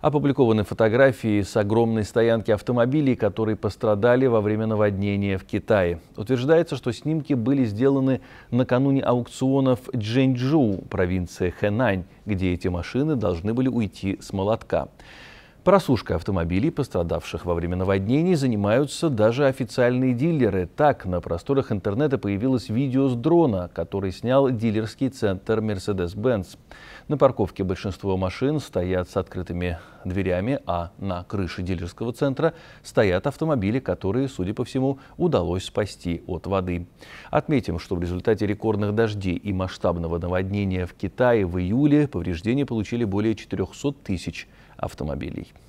Опубликованы фотографии с огромной стоянки автомобилей, которые пострадали во время наводнения в Китае. Утверждается, что снимки были сделаны накануне аукционов Джэньчжоу, провинции Хэнань, где эти машины должны были уйти с молотка. Просушкой автомобилей, пострадавших во время наводнений, занимаются даже официальные дилеры. Так, на просторах интернета появилось видео с дрона, который снял дилерский центр Mercedes-Benz. На парковке большинство машин стоят с открытыми дверями, а на крыше дилерского центра стоят автомобили, которые, судя по всему, удалось спасти от воды. Отметим, что в результате рекордных дождей и масштабного наводнения в Китае в июле повреждения получили более 400 тысяч автомобилей.